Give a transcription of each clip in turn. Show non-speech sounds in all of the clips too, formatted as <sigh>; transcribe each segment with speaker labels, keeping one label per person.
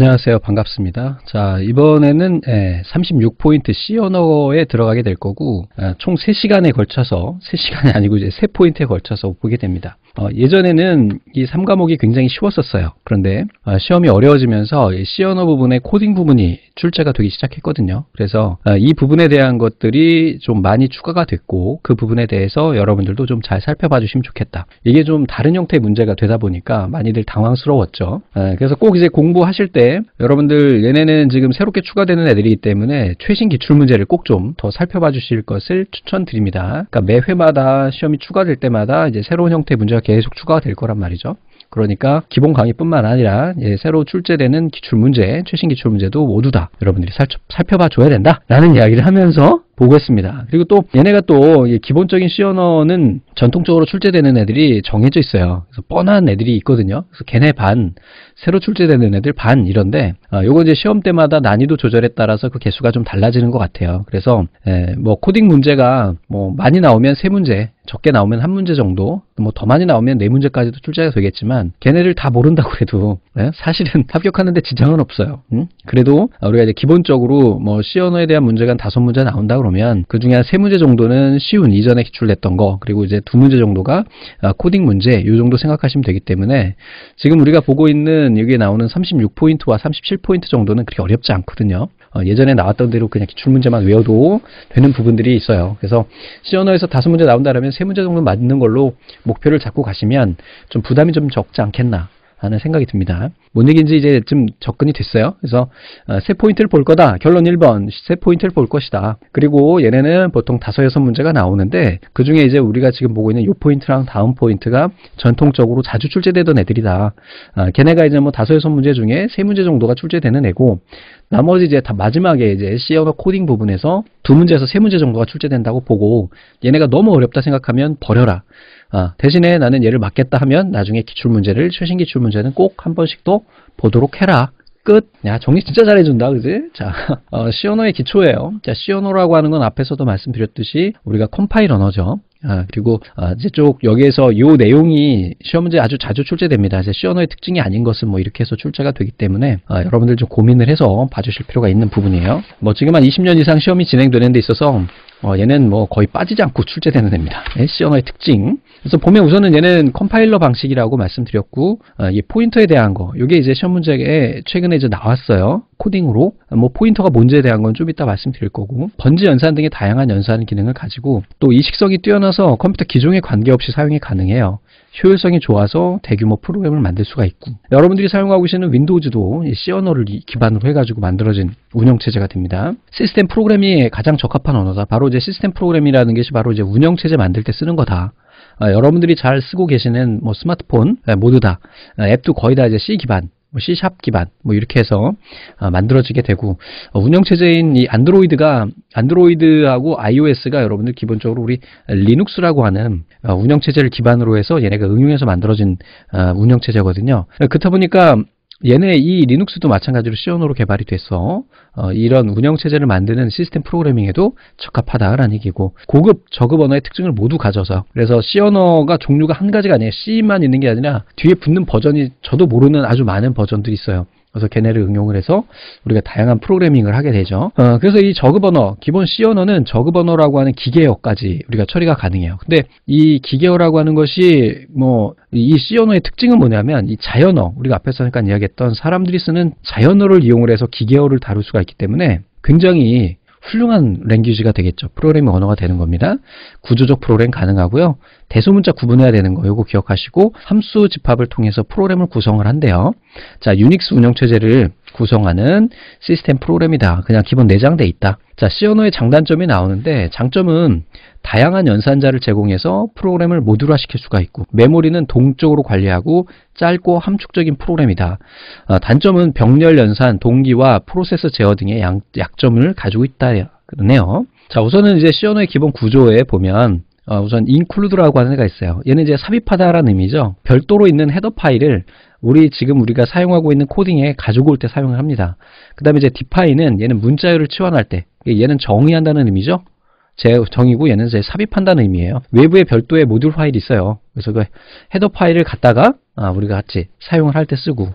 Speaker 1: 안녕하세요. 반갑습니다. 자, 이번에는 36포인트 예, C 언어에 들어가게 될 거고 아, 총 3시간에 걸쳐서 3시간이 아니고 이제 3포인트에 걸쳐서 보게 됩니다. 어, 예전에는 이 3과목이 굉장히 쉬웠었어요. 그런데 아, 시험이 어려워지면서 C 언어 부분의 코딩 부분이 출제가 되기 시작했거든요. 그래서 아, 이 부분에 대한 것들이 좀 많이 추가가 됐고 그 부분에 대해서 여러분들도 좀 잘 살펴봐 주시면 좋겠다. 이게 좀 다른 형태의 문제가 되다 보니까 많이들 당황스러웠죠. 그래서 꼭 이제 공부하실 때 여러분들 얘네는 지금 새롭게 추가되는 애들이기 때문에 최신 기출문제를 꼭 좀 더 살펴봐 주실 것을 추천드립니다. 그러니까 매 회마다 시험이 추가될 때마다 이제 새로운 형태의 문제가 계속 추가가 될 거란 말이죠. 그러니까 기본 강의뿐만 아니라 예, 새로 출제되는 기출문제, 최신 기출문제도 모두 다 여러분들이 살펴봐 줘야 된다라는 이야기를 하면서 보겠습니다. 그리고 또 얘네가 또 기본적인 C 언어는 전통적으로 출제되는 애들이 정해져 있어요. 그래서 뻔한 애들이 있거든요. 그래서 걔네 반, 새로 출제되는 애들 반 이런데 어, 요거 이제 시험 때마다 난이도 조절에 따라서 그 개수가 좀 달라지는 것 같아요. 그래서 예, 뭐 코딩 문제가 뭐 많이 나오면 세 문제, 적게 나오면 한 문제 정도, 뭐 더 많이 나오면 네 문제까지도 출제가 되겠지만 걔네를 다 모른다고 해도 예, 사실은 <laughs> 합격하는데 지장은 없어요. 그래도 우리가 이제 기본적으로 뭐 C 언어에 대한 문제가 다섯 문제 나온다 고 모아면그 중에 한 세 문제 정도는 쉬운 이전에 기출됐던 거 그리고 이제 두 문제 정도가 아, 코딩 문제 이 정도 생각하시면 되기 때문에 지금 우리가 보고 있는 여기에 나오는 36포인트와 37포인트 정도는 그렇게 어렵지 않거든요. 어, 예전에 나왔던 대로 그냥 기출 문제만 외워도 되는 부분들이 있어요. 그래서 시언어에서 다섯 문제 나온다라면 세 문제 정도 맞는 걸로 목표를 잡고 가시면 좀 부담이 좀 적지 않겠나 하는 생각이 듭니다. 뭔 얘기인지 이제 좀 접근이 됐어요. 그래서 어, 세 포인트를 볼 거다. 결론 1번 세 포인트를 볼 것이다. 그리고 얘네는 보통 다섯 여섯 문제가 나오는데 그 중에 이제 우리가 지금 보고 있는 요 포인트랑 다음 포인트가 전통적으로 자주 출제되던 애들이다. 아, 걔네가 이제 뭐 다섯 여섯 문제 중에 세 문제 정도가 출제되는 애고 나머지 이제 다 마지막에 이제 C언어 코딩 부분에서 두 문제에서 세 문제 정도가 출제된다고 보고 얘네가 너무 어렵다 생각하면 버려라. 아, 대신에 나는 얘를 맞겠다 하면 나중에 기출문제를 최신 기출문제는 꼭 한 번씩도 보도록 해라. 끝. 야, 정리 진짜 잘해준다, 그지? 자, <laughs> 어, 시오노의 기초예요. 자, 시오노라고 하는 건 앞에서도 말씀드렸듯이 우리가 컴파일 언어죠. 아, 그리고 아, 이쪽 여기에서 이 내용이 시험 문제 아주 자주 출제됩니다. 이제 시언어의 특징이 아닌 것은 뭐 이렇게 해서 출제가 되기 때문에 아, 여러분들 좀 고민을 해서 봐주실 필요가 있는 부분이에요. 뭐 지금 한 20년 이상 시험이 진행되는 데 있어서 어, 얘는 뭐 거의 빠지지 않고 출제되는 애입니다. SC언어의 예, 특징. 그래서 보면 우선은 얘는 컴파일러 방식이라고 말씀드렸고, 어, 이 포인터에 대한 거, 이게 이제 시험 문제에 최근에 이제 나왔어요. 코딩으로. 뭐 포인터가 뭔지에 대한 건 좀 이따 말씀드릴 거고, 번지 연산 등의 다양한 연산 기능을 가지고, 또 이식성이 뛰어나서 컴퓨터 기종에 관계없이 사용이 가능해요. 효율성이 좋아서 대규모 프로그램을 만들 수가 있고 여러분들이 사용하고 계시는 윈도우즈도 C 언어를 기반으로 해가지고 만들어진 운영체제가 됩니다. 시스템 프로그램이 가장 적합한 언어다. 바로 이제 시스템 프로그램이라는 것이 바로 이제 운영체제 만들 때 쓰는 거다. 아, 여러분들이 잘 쓰고 계시는 뭐 스마트폰 아, 모두 다 아, 앱도 거의 다 이제 C 기반 뭐 C# 기반 뭐 이렇게 해서 어, 만들어지게 되고 어, 운영 체제인 이 안드로이드가 안드로이드하고 iOS가 여러분들 기본적으로 우리 리눅스라고 하는 어, 운영 체제를 기반으로 해서 얘네가 응용해서 만들어진 운영 체제거든요. 그렇다 보니까 얘네 이 리눅스도 마찬가지로 시언으로 개발이 돼서 어, 이런 운영체제를 만드는 시스템 프로그래밍에도 적합하다라는 얘기고 고급, 저급 언어의 특징을 모두 가져서 그래서 C 언어가 종류가 한 가지가 아니에요. C만 있는 게 아니라 뒤에 붙는 버전이 저도 모르는 아주 많은 버전들이 있어요. 그래서 걔네를 응용을 해서 우리가 다양한 프로그래밍을 하게 되죠. 어, 그래서 이저그번어 기본 C 언어는 저그번어라고 하는 기계어까지 우리가 처리가 가능해요. 근데 이 기계어라고 하는 것이 뭐 이 C 언어의 특징은 뭐냐면 이 자연어, 우리가 앞에서 잠깐 이야기했던 사람들이 쓰는 자연어를 이용을 해서 기계어를 다룰 수가 있기 때문에 굉장히 훌륭한 랭귀지가 되겠죠. 프로그래밍 언어가 되는 겁니다. 구조적 프로그램 가능하고요. 대소문자 구분해야 되는 거이거 기억하시고 함수 집합을 통해서 프로그램을 구성을 한대요. 자, 유닉스 운영체제를 구성하는 시스템 프로그램이다. 그냥 기본 내장돼 있다. 자, 시어노의 장단점이 나오는데 장점은 다양한 연산자를 제공해서 프로그램을 모듈화시킬 수가 있고 메모리는 동적으로 관리하고 짧고 함축적인 프로그램이다. 아, 단점은 병렬 연산, 동기와 프로세스 제어 등의 양, 약점을 가지고 있다. 그러네요. 자, 우선은 이제 시어노의 기본 구조에 보면 어, 우선 include라고 하는 애가 있어요. 얘는 이제 삽입하다라는 의미죠. 별도로 있는 헤더 파일을 우리 지금 우리가 사용하고 있는 코딩에 가져올때 사용을 합니다. 그 다음에 이제 define는 얘는 문자열을 치환할 때 얘는 정의한다는 의미죠. 제 정의고 얘는 이제 삽입한다는 의미예요. 외부에 별도의 모듈 파일이 있어요. 그래서 그 헤더 파일을 갖다가 아, 우리가 같이 사용을 할 때 쓰고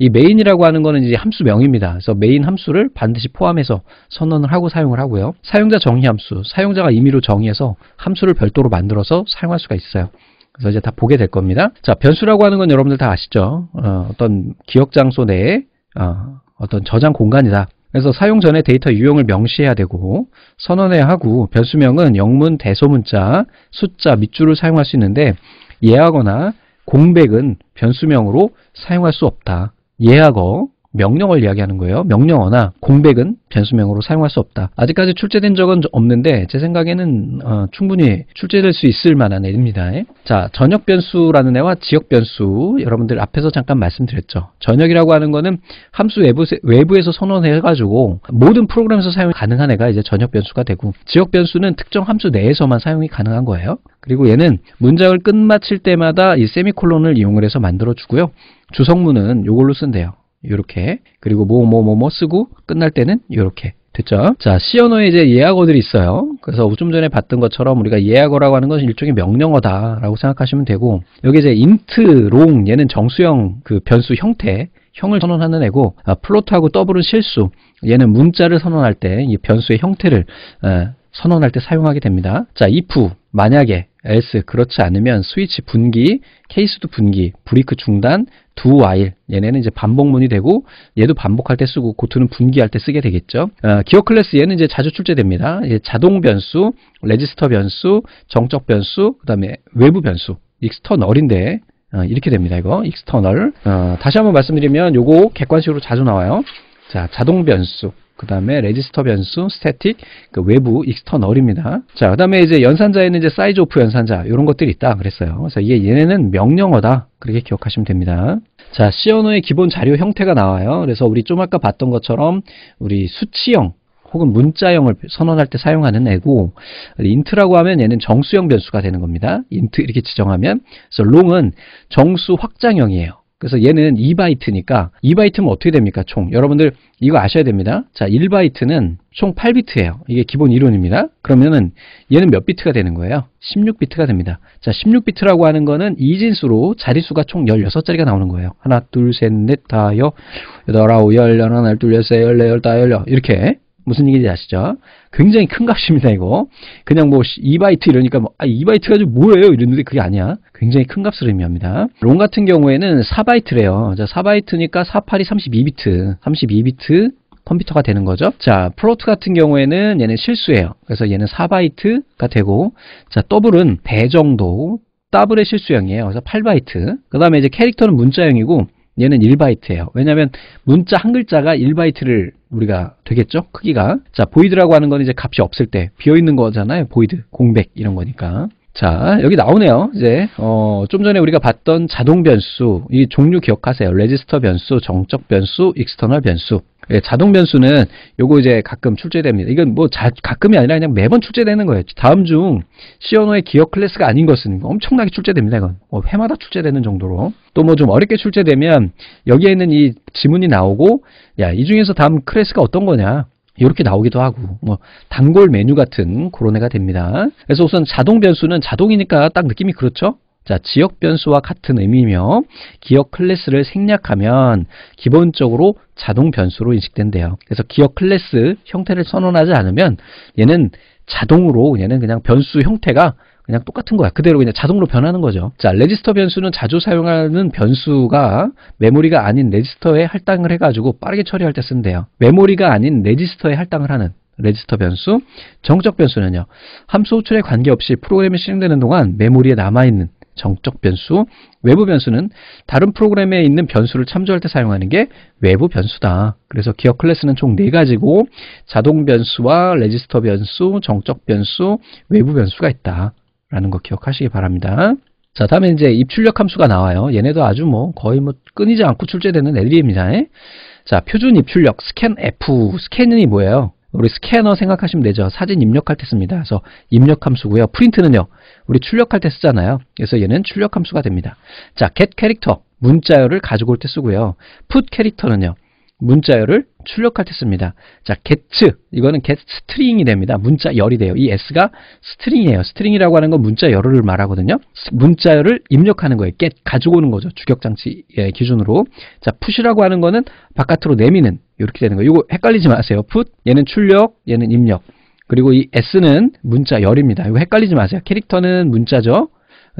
Speaker 1: 이 메인이라고 하는 거는 이제 함수명입니다. 그래서 메인 함수를 반드시 포함해서 선언을 하고 사용을 하고요. 사용자 정의 함수, 사용자가 임의로 정의해서 함수를 별도로 만들어서 사용할 수가 있어요. 그래서 이제 다 보게 될 겁니다. 자, 변수라고 하는 건 여러분들 다 아시죠? 어, 떤 기억 장소 내에 어, 어떤 저장 공간이다. 그래서 사용 전에 데이터 유형을 명시해야 되고 선언해야 하고 변수명은 영문, 대소문자, 숫자, 밑줄을 사용할 수 있는데 예하거나 공백은 변수명으로 사용할 수 없다. 예하거 명령을 이야기하는 거예요. 명령어나 공백은 변수명으로 사용할 수 없다. 아직까지 출제된 적은 없는데 제 생각에는 어, 충분히 출제될 수 있을 만한 애입니다. 자, 전역 변수라는 애와 지역 변수 여러분들 앞에서 잠깐 말씀드렸죠. 전역이라고 하는 거는 함수 외부, 외부에서 선언해가지고 모든 프로그램에서 사용 가능한 애가 이제 전역 변수가 되고 지역 변수는 특정 함수 내에서만 사용이 가능한 거예요. 그리고 얘는 문장을 끝마칠 때마다 이 세미콜론을 이용 해서 만들어 주고요. 주성문은 이걸로 쓴대요. 이렇게 그리고 뭐뭐뭐뭐 뭐, 뭐, 뭐 쓰고 끝날 때는 이렇게 됐죠? 자, C 언어에 이제 예약어들이 있어요. 그래서 좀 전에 봤던 것처럼 우리가 예약어라고 하는 것은 일종의 명령어다라고 생각하시면 되고 여기 이제 int, long 얘는 정수형 그 변수 형태 형을 선언하는 애고 아, 플로트하고 더블은 실수 얘는 문자를 선언할 때 이 변수의 형태를 선언할 때 사용하게 됩니다. 자, if, 만약에, else, 그렇지 않으면 스위치 분기, 케이스도 분기, 브리크 중단, do while 얘네는 이제 반복문이 되고 얘도 반복할 때 쓰고 고투는 분기할 때 쓰게 되겠죠. 어, 기어 클래스 얘는 이제 자주 출제됩니다. 이제 자동 변수, 레지스터 변수, 정적 변수, 그 다음에 외부 변수, 익스터널인데 어, 이렇게 됩니다. 이거 익스터널 어, 다시 한번 말씀드리면 요거 객관식으로 자주 나와요. 자, 자동 변수, 그 다음에 레지스터 변수, 스태틱, 그 외부, 익스터널입니다. 자, 그 다음에 이제 연산자에는 이제 사이즈 오프 연산자, 이런 것들이 있다 그랬어요. 그래서 이게 얘네는 명령어다. 그렇게 기억하시면 됩니다. 자, C 언어의 기본 자료 형태가 나와요. 그래서 우리 좀 아까 봤던 것처럼 우리 수치형, 혹은 문자형을 선언할 때 사용하는 애고 인트라고 하면 얘는 정수형 변수가 되는 겁니다. 인트 이렇게 지정하면 그래서 롱은 정수 확장형이에요. 그래서 얘는 2바이트니까 2바이트면 어떻게 됩니까? 총 여러분들 이거 아셔야 됩니다. 자 1바이트는 총 8비트예요. 이게 기본 이론입니다. 그러면은 얘는 몇 비트가 되는 거예요? 16비트가 됩니다. 자 16비트라고 하는 거는 이진수로 자리수가총 16자리가 나오는 거예요. 하나 둘 셋 넷 다여 여덟 아홉 열 열하나 열둘 열세 열네 열다 열여 이렇게 무슨 얘기인지 아시죠? 굉장히 큰 값입니다, 이거. 그냥 뭐 2바이트 이러니까 뭐, 아, 2바이트 가지고 뭐예요? 이랬는데 그게 아니야. 굉장히 큰 값을 의미합니다. 롱 같은 경우에는 4바이트래요. 자, 4바이트니까 48이 32비트, 32비트 컴퓨터가 되는 거죠. 자, 플로트 같은 경우에는 얘는 실수예요. 그래서 얘는 4바이트가 되고 자, 더블은 배 정도 더블의 실수형이에요. 그래서 8바이트. 그 다음에 이제 캐릭터는 문자형이고 얘는 1바이트예요. 왜냐하면 문자 한 글자가 1바이트를 우리가 되겠죠? 크기가. 자, 보이드라고 하는 건 이제 값이 없을 때 비어있는 거잖아요. 보이드, 공백 이런 거니까. 자, 여기 나오네요. 이제 어, 좀 전에 우리가 봤던 자동 변수, 이 종류 기억하세요. 레지스터 변수, 정적 변수, 익스터널 변수. 예, 자동 변수는 요거 이제 가끔 출제됩니다. 이건 뭐 자, 가끔이 아니라 그냥 매번 출제되는 거예요. 다음 중 시어노의 기억 클래스가 아닌 것은 엄청나게 출제됩니다. 이건 뭐 회마다 출제되는 정도로. 또 뭐 좀 어렵게 출제되면 여기에 있는 이 지문이 나오고 야, 이 중에서 다음 클래스가 어떤 거냐? 이렇게 나오기도 하고 뭐 단골 메뉴 같은 그런 애가 됩니다. 그래서 우선 자동 변수는 자동이니까 딱 느낌이 그렇죠? 자, 지역 변수와 같은 의미며 이 기억 클래스를 생략하면 기본적으로 자동 변수로 인식된대요. 그래서 기억 클래스 형태를 선언하지 않으면 얘는 자동으로 얘는 그냥 변수 형태가 그냥 똑같은 거야. 그대로 그냥 자동으로 변하는 거죠. 자, 레지스터 변수는 자주 사용하는 변수가 메모리가 아닌 레지스터에 할당을 해가지고 빠르게 처리할 때 쓰는데요. 메모리가 아닌 레지스터에 할당을 하는 레지스터 변수, 정적 변수는요. 함수 호출에 관계없이 프로그램이 실행되는 동안 메모리에 남아있는 정적 변수, 외부 변수는 다른 프로그램에 있는 변수를 참조할 때 사용하는 게 외부 변수다. 그래서 기억 클래스는 총 네가지고 자동 변수와 레지스터 변수, 정적 변수, 외부 변수가 있다. 라는 거 기억하시기 바랍니다. 자 다음에 이제 입출력 함수가 나와요. 얘네도 아주 뭐 거의 뭐 끊이지 않고 출제되는 l e d 입니다자 표준 입출력 s c a n F 스캔이 뭐예요? 우리 스캐너 생각하시면 되죠. 사진 입력할 때 씁니다. 그래서 입력 함수고요. 프린트는요. 우리 출력할 때 쓰잖아요. 그래서 얘는 출력 함수가 됩니다. 자, get 캐릭터 문자열을 가지고 올 때 쓰고요. put 캐릭터는요. 문자열을 출력할 때 씁니다. 자, get 이거는 get string이 됩니다. 문자열이 돼요. 이 s가 스트링이에요. 스트링이라고 하는 건 문자열을 말하거든요. 문자열을 입력하는 거예요. get 가지고 오는 거죠. 주격장치의 예, 기준으로. 자, push라고 하는 거는 바깥으로 내미는 이렇게 되는 거예요. 이거 헷갈리지 마세요. put 얘는 출력, 얘는 입력. 그리고 이 s는 문자열입니다. 이거 헷갈리지 마세요. 캐릭터는 문자죠.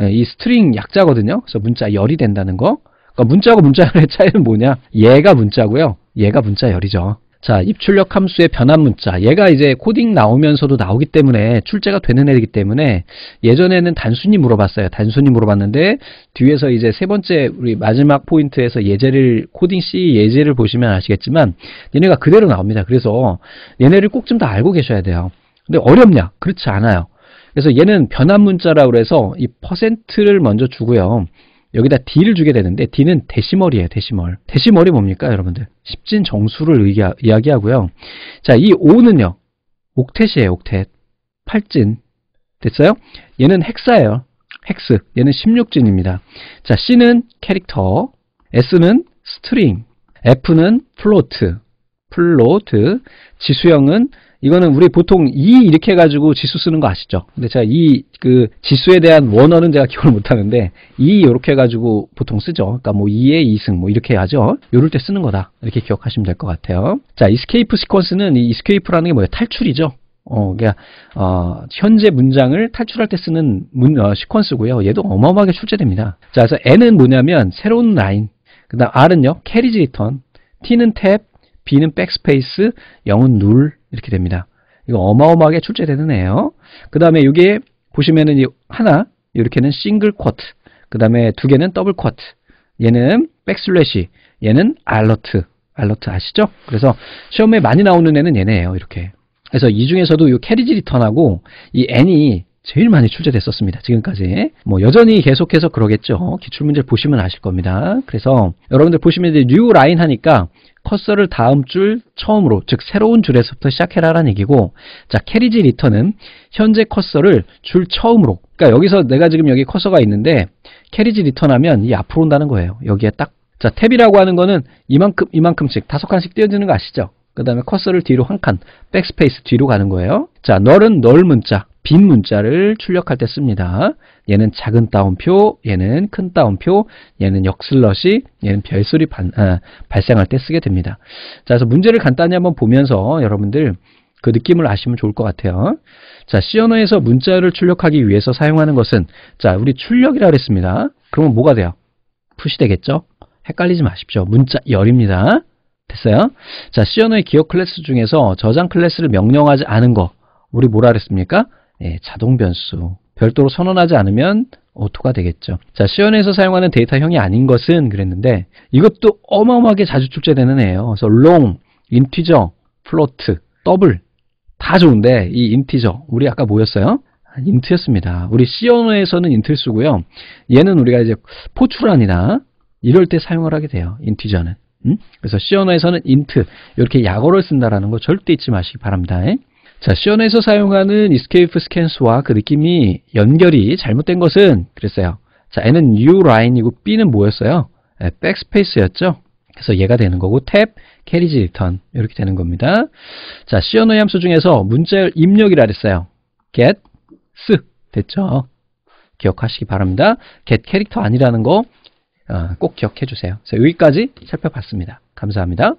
Speaker 1: 예, 이 스트링 약자거든요. 그래서 문자열이 된다는 거. 그러니까 문자하고 문자열의 차이는 뭐냐? 얘가 문자고요. 얘가 문자열이죠. 자, 입출력 함수의 변환 문자. 얘가 이제 코딩 나오면서도 나오기 때문에 출제가 되는 애이기 때문에 예전에는 단순히 물어봤어요. 단순히 물어봤는데 뒤에서 이제 세 번째 우리 마지막 포인트에서 예제를 코딩 C 예제를 보시면 아시겠지만 얘네가 그대로 나옵니다. 그래서 얘네를 꼭 좀 더 알고 계셔야 돼요. 근데 어렵냐? 그렇지 않아요. 그래서 얘는 변환 문자라 그래서 이 퍼센트를 먼저 주고요. 여기다 d를 주게 되는데 d는 데시멀이에요. 데시멀. 데시멀이 뭡니까 여러분들? 십진 정수를 이야, 이야기하고요. 자, 이 5는요. 옥텟이에요. 옥텟. 8진 됐어요? 얘는 헥사예요. 헥스. 얘는 16진입니다. 자, C는 캐릭터, S는 스트링, F는 플로트, 플로트, 지수형은 이거는 우리 보통 이 이렇게 해가지고 지수 쓰는 거 아시죠? 근데 제가 이그 지수에 대한 원어는 제가 <laughs> 기억을 못하는데 이 이렇게 해가지고 보통 쓰죠. 그러니까 뭐 2의 2승 뭐 이렇게 하죠. 요럴 때 쓰는 거다 이렇게 기억하시면 될 것 같아요. 자, 이스케이프 시퀀스는 이 이스케이프라는 게 뭐예요? 탈출이죠. 어, 그냥 그러니까, 어, 현재 문장을 탈출할 때 쓰는 문, 어, 시퀀스고요. 얘도 어마어마하게 출제됩니다. 자, 그래서 N은 뭐냐면 새로운 라인. 그다음 R은요, 캐리지 리턴. T는 탭, B는 백스페이스, 0은 룰, 이렇게 됩니다. 이거 어마어마하게 출제되는 애예요. 그 다음에 이게 보시면은 하나 이렇게는 싱글 쿼트 그 다음에 두 개는 더블 쿼트 얘는 백슬래시 얘는 알러트 알러트 아시죠? 그래서 시험에 많이 나오는 애는 얘네예요. 이렇게 그래서 이 중에서도 이 캐리지 리턴하고 이 n이 제일 많이 출제됐었습니다. 지금까지. 뭐 여전히 계속해서 그러겠죠. 어, 기출문제 를 보시면 아실 겁니다. 그래서 여러분들 보시면 이제 뉴 라인 하니까 커서를 다음 줄 처음으로 즉 새로운 줄에서부터 시작해라라는 얘기고 자 캐리지 리턴은 현재 커서를 줄 처음으로 그러니까 여기서 내가 지금 여기 커서가 있는데 캐리지 리턴하면 이 앞으로 온다는 거예요. 여기에 딱자 탭이라고 하는 거는 이만큼 이만큼씩 다섯 칸씩 띄워주는거 아시죠? 그 다음에 커서를 뒤로 한 칸 백스페이스 뒤로 가는 거예요. 자 널은 널 문자 빈 문자를 출력할 때 씁니다. 얘는 작은 따옴표, 얘는 큰 따옴표, 얘는 역슬러시, 얘는 별소리 반, 아, 발생할 때 쓰게 됩니다. 자, 그래서 문제를 간단히 한번 보면서 여러분들 그 느낌을 아시면 좋을 것 같아요. 자, C 언어에서 문자를 출력하기 위해서 사용하는 것은 자, 우리 출력이라고 했습니다. 그러면 뭐가 돼요? 푸시 되겠죠? 헷갈리지 마십시오. 문자 열입니다. 됐어요? 자, C 언어의 기억 클래스 중에서 저장 클래스를 명령하지 않은 거 우리 뭐라 그랬습니까? 예, 자동 변수 별도로 선언하지 않으면 오토가 되겠죠. 자, 시연에서 사용하는 데이터형이 아닌 것은 그랬는데 이것도 어마어마하게 자주 출제되는 애예요. 그래서 long, integer, float, double 다 좋은데 이 integer 우리 아까 뭐였어요? 인트였습니다. 아, 우리 시연에서는 인트를 쓰고요. 얘는 우리가 이제 포출란이나 이럴 때 사용을 하게 돼요. 인티저는. 음? 그래서 시연어에서는 인트 이렇게 약어를 쓴다라는 거 절대 잊지 마시기 바랍니다. 에? 자, 시연에서 사용하는 escape s c a n s 와그 느낌이 연결이 잘못된 것은 그랬어요. 자, N은 U 라인이고 B는 뭐였어요? 네, 백스페이스였죠. 그래서 얘가 되는 거고 탭, e t u r n 이렇게 되는 겁니다. 자, 시어의 함수 중에서 문자열 입력이라 그랬어요. get, s 됐죠? 기억하시기 바랍니다. get 캐릭터 아니라는 거꼭 어, 기억해 주세요. 여기까지 살펴봤습니다. 감사합니다.